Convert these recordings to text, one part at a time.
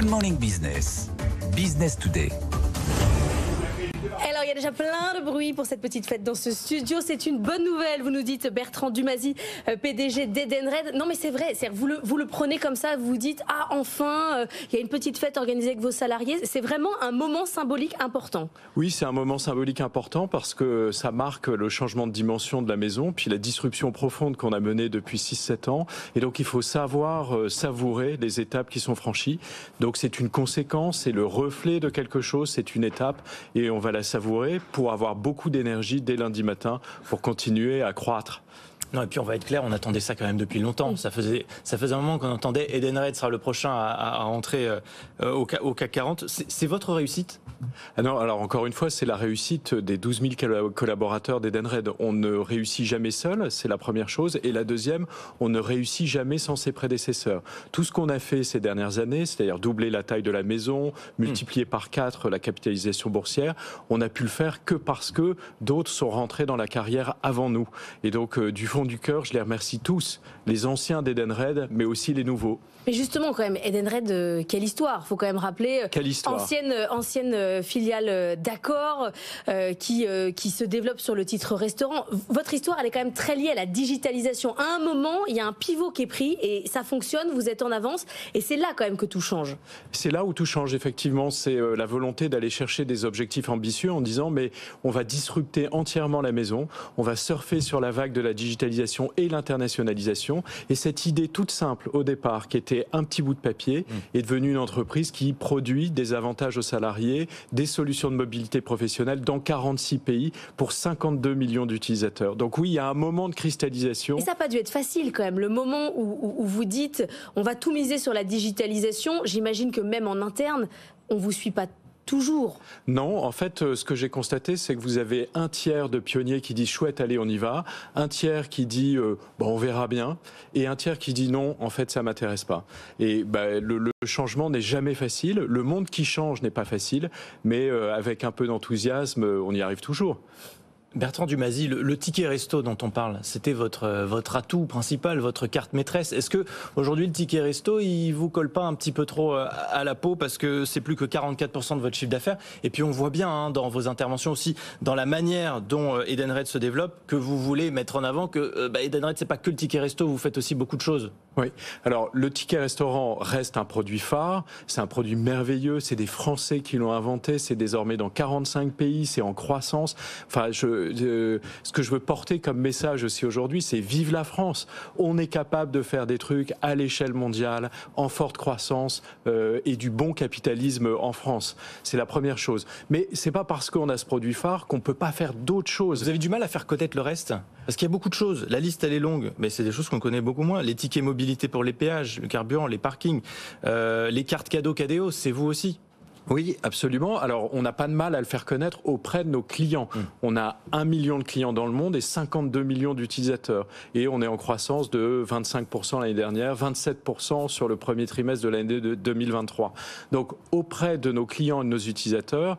Good Morning Business. Business Today il y a déjà plein de bruit pour cette petite fête dans ce studio. C'est une bonne nouvelle, vous nous dites Bertrand Dumazy, euh, PDG d'Edenred. Non mais c'est vrai, vous le, vous le prenez comme ça, vous vous dites, ah enfin, euh, il y a une petite fête organisée avec vos salariés. C'est vraiment un moment symbolique important. Oui, c'est un moment symbolique important parce que ça marque le changement de dimension de la maison, puis la disruption profonde qu'on a menée depuis 6-7 ans. Et donc il faut savoir euh, savourer les étapes qui sont franchies. Donc c'est une conséquence, c'est le reflet de quelque chose, c'est une étape et on va la savourer pour avoir beaucoup d'énergie dès lundi matin pour continuer à croître. Non, et puis on va être clair, on attendait ça quand même depuis longtemps. Ça faisait, ça faisait un moment qu'on entendait Edenred sera le prochain à, entrer euh, euh, au, au, CAC 40. C'est votre réussite ah Non, alors encore une fois, c'est la réussite des 12 000 collaborateurs d'Edenred. On ne réussit jamais seul, c'est la première chose. Et la deuxième, on ne réussit jamais sans ses prédécesseurs. Tout ce qu'on a fait ces dernières années, c'est-à-dire doubler la taille de la maison, multiplier hmm. par 4 la capitalisation boursière, on a pu le faire que parce que d'autres sont rentrés dans la carrière avant nous. Et donc, euh, du fond, du cœur, je les remercie tous, les anciens d'Edenred, mais aussi les nouveaux. Mais justement, quand même, Edenred, euh, quelle histoire Faut quand même rappeler. Euh, quelle histoire Ancienne, euh, ancienne filiale d'accord qui, qui se développe sur le titre restaurant. Votre histoire, elle est quand même très liée à la digitalisation. À un moment, il y a un pivot qui est pris et ça fonctionne, vous êtes en avance. Et c'est là quand même que tout change. C'est là où tout change, effectivement. C'est la volonté d'aller chercher des objectifs ambitieux en disant, mais on va disrupter entièrement la maison, on va surfer sur la vague de la digitalisation et l'internationalisation. Et cette idée toute simple au départ, qui était un petit bout de papier, mm. est devenue une entreprise qui produit des avantages aux salariés, des solutions de mobilité professionnelle dans 46 pays pour 52 millions d'utilisateurs. Donc oui, il y a un moment de cristallisation. Et ça n'a pas dû être facile quand même. Le moment où, vous dites on va tout miser sur la digitalisation, j'imagine que même en interne, on vous suit pas toujours Non, en fait, euh, ce que j'ai constaté, c'est que vous avez un tiers de pionniers qui dit chouette, allez, on y va, un tiers qui dit euh, bon, bah, on verra bien, et un tiers qui dit non, en fait, ça m'intéresse pas. Et bah, le, changement n'est jamais facile, le monde qui change n'est pas facile, mais euh, avec un peu d'enthousiasme, on y arrive toujours. Bertrand Dumazy, le, ticket resto dont on parle, c'était votre, euh, votre atout principal, votre carte maîtresse. Est-ce que aujourd'hui le ticket resto, il vous colle pas un petit peu trop euh, à la peau parce que c'est plus que 44% de votre chiffre d'affaires Et puis on voit bien hein, dans vos interventions aussi, dans la manière dont euh, Edenred se développe, que vous voulez mettre en avant que bah, Edenred, c'est pas que le ticket resto, vous faites aussi beaucoup de choses. Oui. Alors, le ticket restaurant reste un produit phare. C'est un produit merveilleux. C'est des Français qui l'ont inventé. C'est désormais dans 45 pays. C'est en croissance. Enfin, je, euh, ce que je veux porter comme message aussi aujourd'hui, c'est vive la France. On est capable de faire des trucs à l'échelle mondiale, en forte croissance euh, et du bon capitalisme en France. C'est la première chose. Mais c'est pas parce qu'on a ce produit phare qu'on peut pas faire d'autres choses. Vous avez du mal à faire connaître le reste parce qu'il y a beaucoup de choses. La liste, elle est longue, mais c'est des choses qu'on connaît beaucoup moins. Les tickets mobilité pour les péages, le carburant, les parkings, euh, les cartes cadeaux cadeaux, c'est vous aussi. Oui, absolument. Alors, on n'a pas de mal à le faire connaître auprès de nos clients. Hmm. On a 1 million de clients dans le monde et 52 millions d'utilisateurs. Et on est en croissance de 25% l'année dernière, 27% sur le premier trimestre de l'année 2023. Donc, auprès de nos clients et de nos utilisateurs,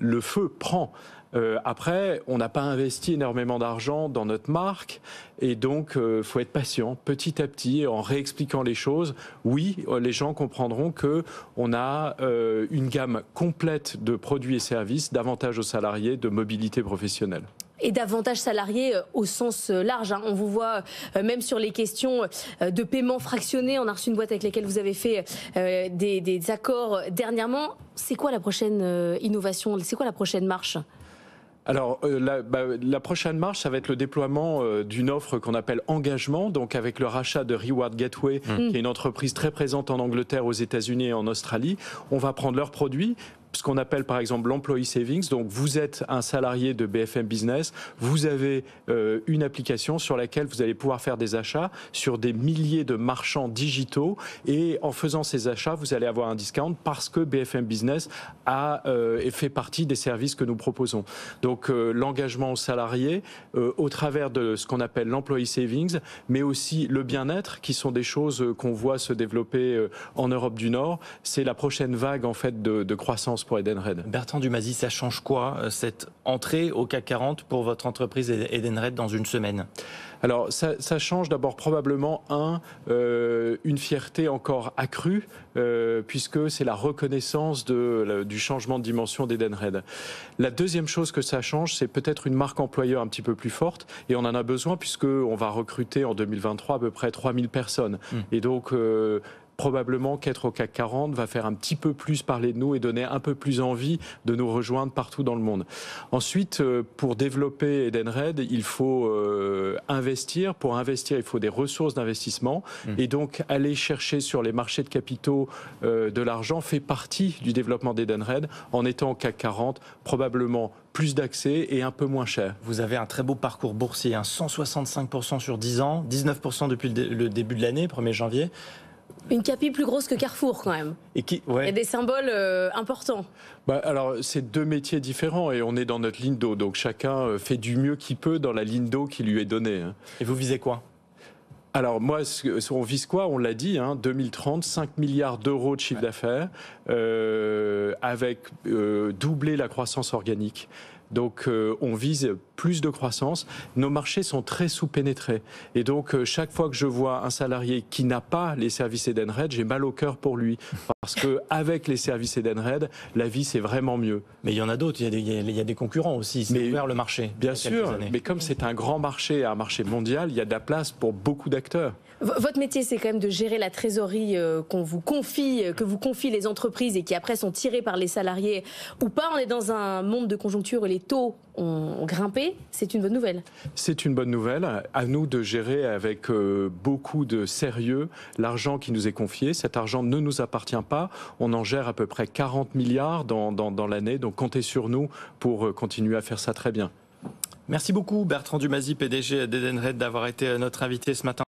le feu prend. Euh, après, on n'a pas investi énormément d'argent dans notre marque et donc il euh, faut être patient, petit à petit, en réexpliquant les choses. Oui, euh, les gens comprendront que on a une gamme complète de produits et services, davantage aux salariés, de mobilité professionnelle et davantage salariés au sens large. Hein. On vous voit même sur les questions de paiement fractionné. On a reçu une boîte avec laquelle vous avez fait des accords dernièrement. C'est quoi la prochaine innovation C'est quoi la prochaine marche alors, euh, bah, la, prochaine marche, ça va être le déploiement euh, d'une offre qu'on appelle Engagement, donc avec le rachat de Reward Gateway, mm. qui est une entreprise très présente en Angleterre, aux États-Unis et en Australie. On va prendre leurs produits, ce qu'on appelle par exemple l'employee savings. Donc vous êtes un salarié de BFM Business, vous avez euh, une application sur laquelle vous allez pouvoir faire des achats sur des milliers de marchands digitaux et en faisant ces achats, vous allez avoir un discount parce que BFM Business a euh, fait partie des services que nous proposons. Donc euh, l'engagement aux salariés au travers de ce qu'on appelle l'employee savings, mais aussi le bien-être qui sont des choses qu'on voit se développer en Europe du Nord, c'est la prochaine vague en fait de croissance pour Edenred. Bertrand Dumazy, ça change quoi euh, cette entrée au CAC 40 pour votre entreprise Edenred dans une semaine alors ça, change d'abord probablement un euh, une fierté encore accrue euh, puisque c'est la reconnaissance de, du changement de dimension d'Edenred. La deuxième chose que ça change, c'est peut-être une marque employeur un petit peu plus forte et on en a besoin puisque on va recruter en 2023 à peu près 3000 personnes. Hmm. Et donc probablement qu'être au CAC 40 va faire un petit peu plus parler de nous et donner un peu plus envie de nous rejoindre partout dans le monde. Ensuite, euh, pour développer Edenred, il faut euh, investir. Pour investir, il faut des ressources d'investissement. Mmh. Et donc, aller chercher sur les marchés de capitaux euh, de l'argent fait partie du développement d'Edenred en étant au CAC 40, probablement plus d'accès et un peu moins cher. Vous avez un très beau parcours boursier, 165% hein. sur 10 ans, 19% depuis le, début de l'année, 1er janvier. Une capille plus grosse que Carrefour quand même. Et qui, Il y a des symboles euh, importants. Bah, alors, c'est deux métiers différents et on est dans notre ligne d'eau. Donc chacun euh, fait du mieux qu'il peut dans la ligne d'eau qui lui est donnée. Hein. Et vous visez quoi alors moi, on vise quoi On l'a dit, 2030, hein, 5 milliards d'euros de chiffre d'affaires, euh, avec doubler la croissance organique. Donc euh, on vise plus de croissance. Nos marchés sont très sous-pénétrés. Et donc euh, chaque fois que je vois un salarié qui n'a pas les services Edenred, j'ai mal au cœur pour lui. Parce que les services Edenred, la vie c'est vraiment mieux. Mais il y en a d'autres, il, y a des concurrents aussi, c'est ouvert le marché. Bien sûr, mais comme c'est un grand marché, un marché mondial, il y a de la place pour beaucoup d'acteurs votre métier, c'est quand même de gérer la trésorerie euh, qu'on vous confie, euh, que vous confient les entreprises et qui après sont tirées par les salariés ou pas. On est dans un monde de conjoncture où les taux ont, grimpé. C'est une bonne nouvelle. C'est une bonne nouvelle. À nous de gérer avec euh, beaucoup de sérieux l'argent qui nous est confié. Cet argent ne nous appartient pas. On en gère à peu près 40 milliards dans, dans l'année. Donc comptez sur nous pour continuer à faire ça très bien. Merci beaucoup Bertrand Dumazy, PDG d'Edenred, d'avoir été notre invité ce matin.